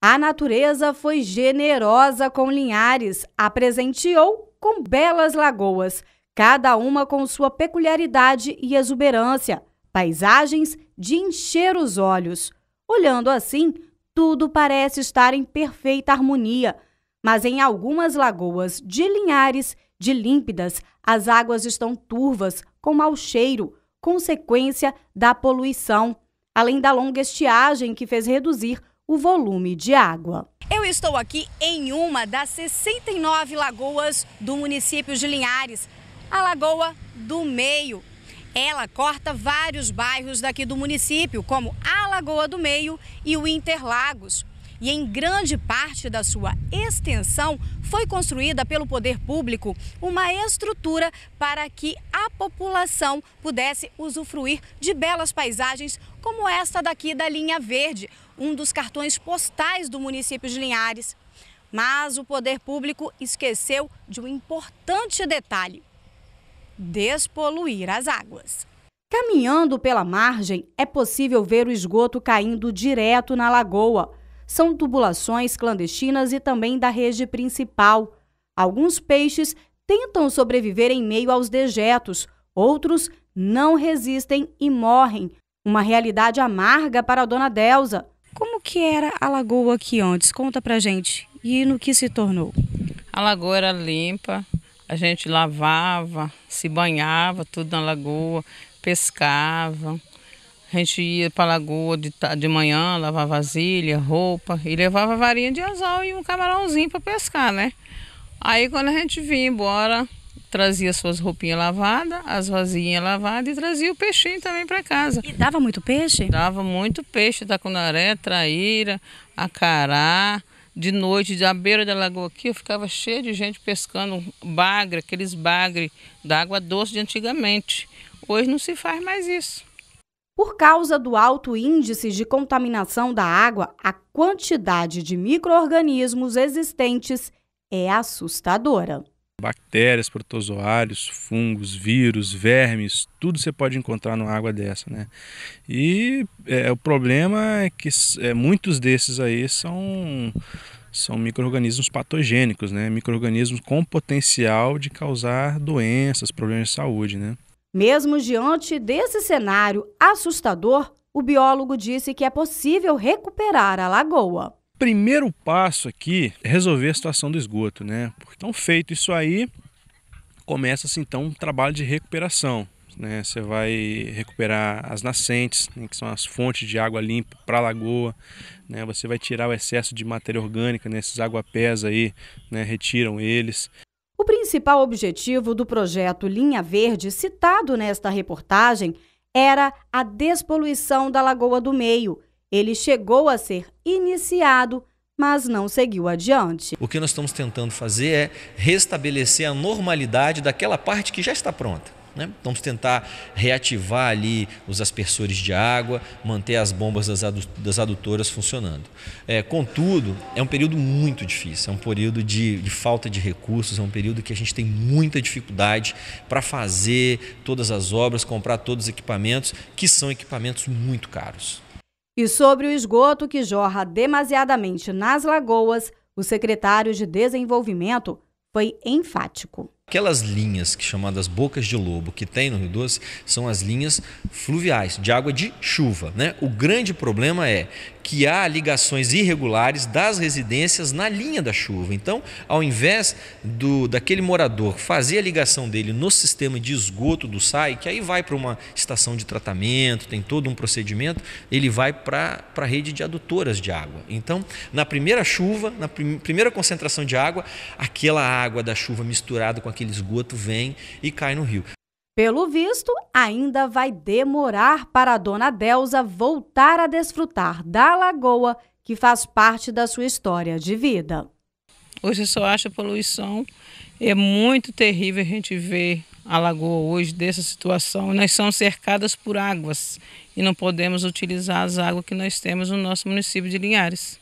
A natureza foi generosa com Linhares, apresenteou com belas lagoas, cada uma com sua peculiaridade e exuberância, paisagens de encher os olhos. Olhando assim, tudo parece estar em perfeita harmonia, mas em algumas lagoas de Linhares, de límpidas, as águas estão turvas, com mau cheiro, consequência da poluição, além da longa estiagem que fez reduzir o volume de água. Eu estou aqui em uma das 69 lagoas do município de Linhares, a Lagoa do Meio. Ela corta vários bairros daqui do município, como a Lagoa do Meio e o Interlagos. E em grande parte da sua extensão foi construída pelo poder público uma estrutura para que população pudesse usufruir de belas paisagens como esta daqui da Linha Verde, um dos cartões postais do município de Linhares. Mas o poder público esqueceu de um importante detalhe: despoluir as águas. Caminhando pela margem, é possível ver o esgoto caindo direto na lagoa. São tubulações clandestinas e também da rede principal. Alguns peixes tentam sobreviver em meio aos dejetos, outros não resistem e morrem. Uma realidade amarga para a dona Delza. Como que era a lagoa aqui antes? Conta pra gente. E no que se tornou? A lagoa era limpa, a gente lavava, se banhava tudo na lagoa, pescava. A gente ia para a lagoa de, de manhã, lavava vasilha, roupa e levava varinha de anzol e um camarãozinho para pescar, né? Aí quando a gente vinha embora, trazia suas roupinhas lavadas, as vasinhas lavadas e trazia o peixinho também para casa. E dava muito peixe? Dava muito peixe, tacunaré, traíra, acará. De noite, à beira da lagoa aqui, eu ficava cheio de gente pescando bagre, aqueles bagre da água doce de antigamente. Hoje não se faz mais isso. Por causa do alto índice de contaminação da água, a quantidade de micro-organismos existentes é assustadora. Bactérias, protozoários, fungos, vírus, vermes, tudo você pode encontrar numa água dessa, né? E é, o problema é que é, muitos desses aí são são micro-organismos patogênicos, né? Micro-organismos com potencial de causar doenças, problemas de saúde, né? Mesmo diante desse cenário assustador, o biólogo disse que é possível recuperar a lagoa primeiro passo aqui é resolver a situação do esgoto, né? Então, feito isso aí, começa-se então um trabalho de recuperação. Né? Você vai recuperar as nascentes, né? que são as fontes de água limpa para a lagoa. Né? Você vai tirar o excesso de matéria orgânica, né? aguapés aí, né? retiram eles. O principal objetivo do projeto Linha Verde, citado nesta reportagem, era a despoluição da Lagoa do Meio ele chegou a ser iniciado, mas não seguiu adiante. O que nós estamos tentando fazer é restabelecer a normalidade daquela parte que já está pronta. Né? Vamos tentar reativar ali os aspersores de água, manter as bombas das, adu das adutoras funcionando. É, contudo, é um período muito difícil, é um período de, de, falta de recursos, é um período que a gente tem muita dificuldade para fazer todas as obras, comprar todos os equipamentos, que são equipamentos muito caros. E sobre o esgoto que jorra demasiadamente nas lagoas, o secretário de Desenvolvimento foi enfático. Aquelas linhas que chamadas bocas de lobo que tem no Rio Doce são as linhas fluviais de água de chuva, né? O grande problema é que há ligações irregulares das residências na linha da chuva. Então, ao invés do daquele morador fazer a ligação dele no sistema de esgoto do SAI, que aí vai para uma estação de tratamento, tem todo um procedimento, ele vai para a rede de adutoras de água. Então, na primeira chuva, na prim, primeira concentração de água, aquela água da chuva misturada com aquele esgoto vem e cai no rio. Pelo visto, ainda vai demorar para a dona Delsa voltar a desfrutar da lagoa que faz parte da sua história de vida. Hoje eu só acho poluição. É muito terrível a gente ver a lagoa hoje dessa situação. Nós somos cercadas por águas e não podemos utilizar as águas que nós temos no nosso município de Linhares.